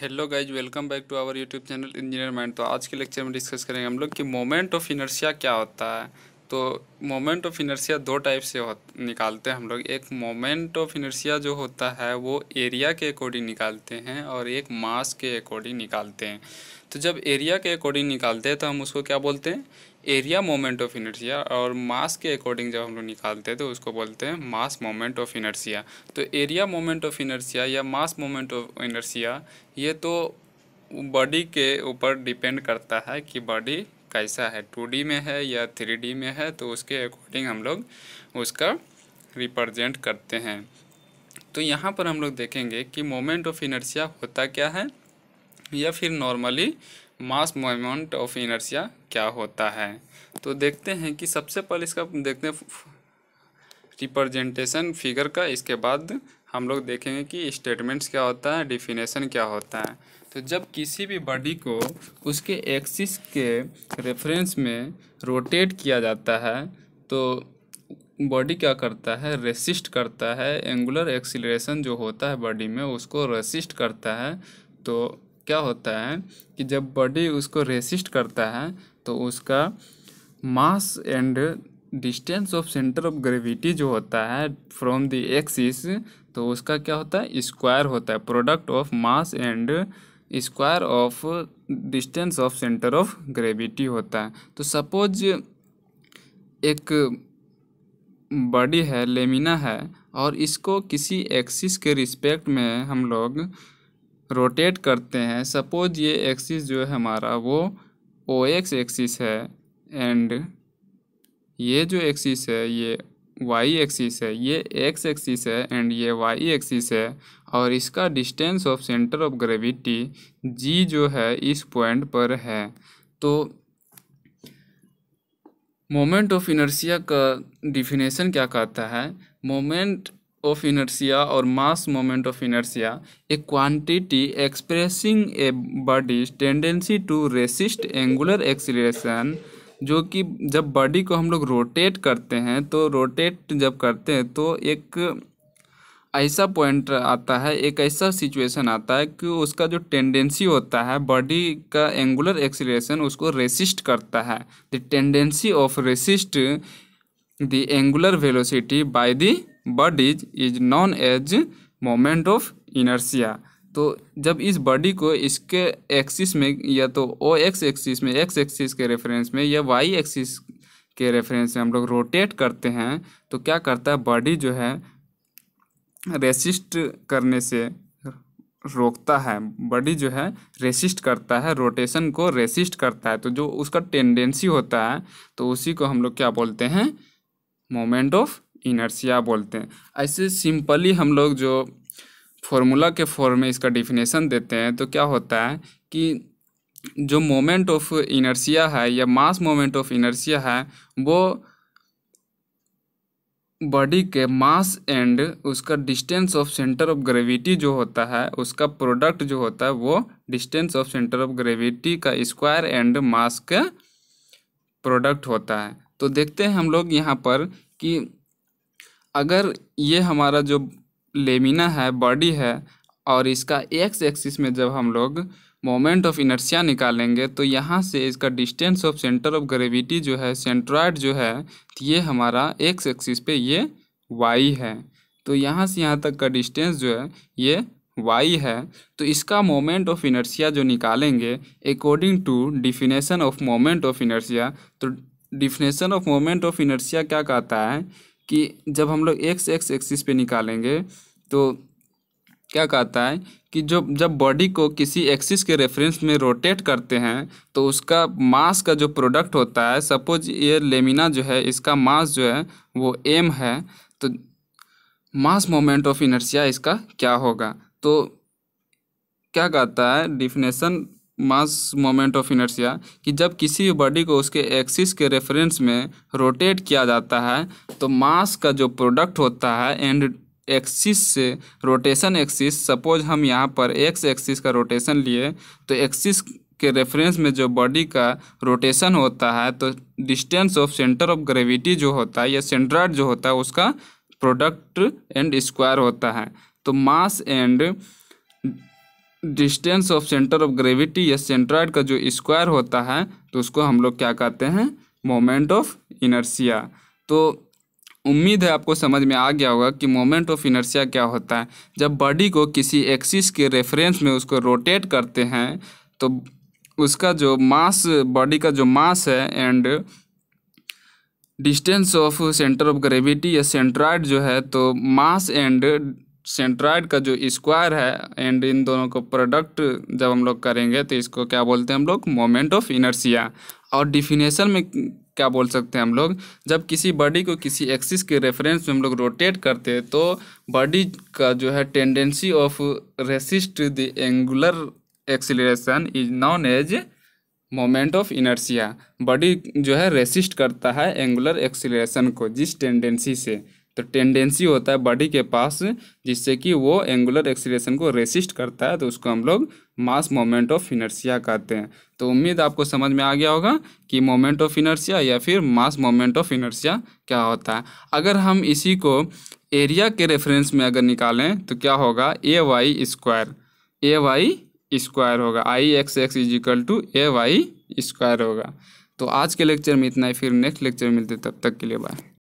hello guys welcome back to our YouTube channel engineer mind तो आज के lecture में डिस्कस करेंगे हम लोग कि मोमेंट ऑफ इनर्शिया क्या होता है तो मोमेंट ऑफ इनर्शिया दो टाइप से हो निकालते हैं हम लोग एक मोमेंट ऑफ इनर्शिया जो होता है वो एरिया के अकॉर्डिंग निकालते हैं और एक मास के अकॉर्डिंग निकालते हैं तो जब एरिया के अकॉर्डिंग निकालते हैं तो हम उसको क्या बोलते हैं एरिया मोमेंट ऑफ इनर्सिया और मास के अकॉर्डिंग जब हम लोग निकालते हैं तो उसको बोलते हैं मास मोमेंट ऑफ इनर्सिया तो एरिया मोमेंट ऑफ इनर्सिया या मास मोमेंट ऑफ इनर्सिया ये तो बॉडी के ऊपर डिपेंड करता है कि बॉडी कैसा है टू में है या थ्री में है तो उसके अकॉर्डिंग हम लोग उसका रिप्रजेंट करते हैं तो यहाँ पर हम लोग देखेंगे कि मोमेंट ऑफ इनर्सिया होता क्या है या फिर normally mass moment of inertia क्या होता है तो देखते हैं कि सबसे पहले इसका देखते हैं रिप्रेजेंटेशन फिगर का इसके बाद हम लोग देखेंगे कि स्टेटमेंट्स क्या होता है डिफिनेशन क्या होता है तो जब किसी भी बॉडी को उसके एक्सिस के रेफरेंस में रोटेट किया जाता है तो बॉडी क्या करता है रेसिस्ट करता है एंगुलर एक्सीलरेशन जो होता है बॉडी में उसको रेसिस्ट करता है तो क्या होता है कि जब बॉडी उसको रेसिस्ट करता है तो उसका mass and distance of centre of gravity जो होता है फ्रॉम द एक्सिस तो उसका क्या होता है स्क्वायर होता है product of mass and square of distance of centre of gravity होता है तो सपोज एक बॉडी है लेमिना है और इसको किसी एक्सिस के रिस्पेक्ट में हम लोग रोटेट करते हैं सपोज ये एक्सिस जो है हमारा वो ओ एक्स एक्सिस है एंड ये जो एक्सिस है ये वाई एक्सिस है ये एक्स एक्सिस है एंड ये वाई एक्सिस है और इसका distance of centre of gravity G जो है इस पॉइंट पर है तो मोमेंट ऑफ इनर्शिया का डिफिनेशन क्या कहता है मोमेंट ऑफ इनर्सिया और mass moment of inertia a quantity expressing a body's tendency to resist angular acceleration जो कि जब बॉडी को हम लोग रोटेट करते हैं तो रोटेट जब करते हैं तो एक ऐसा पॉइंट आता है एक ऐसा सिचुएशन आता है कि उसका जो टेंडेंसी होता है बॉडी का एंगुलर एक्सीलरेशन उसको रेसिस्ट करता है the tendency of resist the angular velocity by the body's is known as moment of inertia तो जब इस बॉडी को इसके एक्सिस में या तो ओ एक्स एक्सिस में एक्स एक्सिस के रेफरेंस में या वाई एक्सिस के रेफरेंस में हम लोग रोटेट करते हैं तो क्या करता है बॉडी जो है रेसिस्ट करने से रोकता है बॉडी जो है रेसिस्ट करता है रोटेशन को रेसिस्ट करता है तो जो उसका टेंडेंसी होता है तो उसी को हम लोग क्या बोलते हैं मोमेंट ऑफ इनर्सिया बोलते हैं ऐसे सिंपली हम लोग जो फॉर्मूला के फॉर्म में इसका डिफिनेशन देते हैं तो क्या होता है कि जो मोमेंट ऑफ इनर्सिया है या मास मोमेंट ऑफ इनर्सिया है वो बॉडी के मास एंड उसका distance of centre of gravity जो होता है उसका प्रोडक्ट जो होता है वो distance of centre of gravity का स्क्वायर एंड मास का प्रोडक्ट होता है तो देखते हैं हम लोग यहाँ पर कि अगर ये हमारा जो लेमिना है बॉडी है और इसका एक्स एक्सिस में जब हम लोग मोमेंट ऑफ इनर्शिया निकालेंगे तो यहाँ से इसका distance of centre of gravity जो है सेंट्रॉयड जो है ये हमारा एक्स एक्सिस पे ये वाई है तो यहाँ से यहाँ तक का डिस्टेंस जो है ये वाई है तो इसका मोमेंट ऑफ इनर्शिया जो निकालेंगे according to definition of moment of inertia तो definition of moment of inertia क्या कहता है कि जब हम लोग एक्स एक्स एक्सिस पे निकालेंगे तो क्या कहता है कि जो जब बॉडी को किसी एक्सिस के रेफरेंस में रोटेट करते हैं तो उसका मास का जो प्रोडक्ट होता है सपोज ये लेमिना जो है इसका मास जो है वो एम है तो मास मोमेंट ऑफ इनर्शिया इसका क्या होगा तो क्या कहता है definition mass moment of inertia कि जब किसी भी बॉडी को उसके एक्सिस के रेफरेंस में रोटेट किया जाता है तो मास का जो प्रोडक्ट होता है एंड एक्सिस से रोटेशन एक्सिस सपोज हम यहाँ पर एक्स एक्सिस का रोटेशन लिए तो एक्सिस के रेफरेंस में जो बॉडी का रोटेशन होता है तो distance of centre of gravity जो होता है या सेंट्राइड जो होता है उसका प्रोडक्ट एंड स्क्वायर होता है तो mass and distance of centre of gravity या सेंट्रॉइड का जो स्क्वायर होता है तो उसको हम लोग क्या कहते हैं मोमेंट ऑफ इनर्सिया तो उम्मीद है आपको समझ में आ गया होगा कि मोमेंट ऑफ इनर्सिया क्या होता है जब बॉडी को किसी एक्सिस के रेफरेंस में उसको रोटेट करते हैं तो उसका जो मास बॉडी का जो मास है and distance of centre of gravity या सेंट्रॉइड जो है तो मास एंड सेंट्रॉइड का जो स्क्वायर है एंड इन दोनों को प्रोडक्ट जब हम लोग करेंगे तो इसको क्या बोलते हैं हम लोग मोमेंट ऑफ इनर्सिया और डिफिनेशन में क्या बोल सकते हैं हम लोग जब किसी बॉडी को किसी एक्सिस के रेफरेंस में हम लोग रोटेट करते हैं तो बॉडी का जो है tendency of resist the angular acceleration is known as moment of inertia body जो है रेसिस्ट करता है एंगुलर एक्सीलरेशन को जिस टेंडेंसी से तो टेंडेंसी होता है बॉडी के पास जिससे कि वो एंगुलर एक्सीलेशन को रेसिस्ट करता है तो उसको हम लोग मास मोमेंट ऑफ इनर्सिया कहते हैं तो उम्मीद आपको समझ में आ गया होगा कि मोमेंट ऑफ इनर्सिया या फिर मास मोमेंट ऑफ इनर्सिया क्या होता है अगर हम इसी को एरिया के रेफरेंस में अगर निकालें तो क्या होगा A Y square A Y square होगा I X X is equal to A Y square होगा तो आज के लेक्चर में इतना ही फिर नेक्स्ट लेक्चर में मिलते तब तक के लिए बाय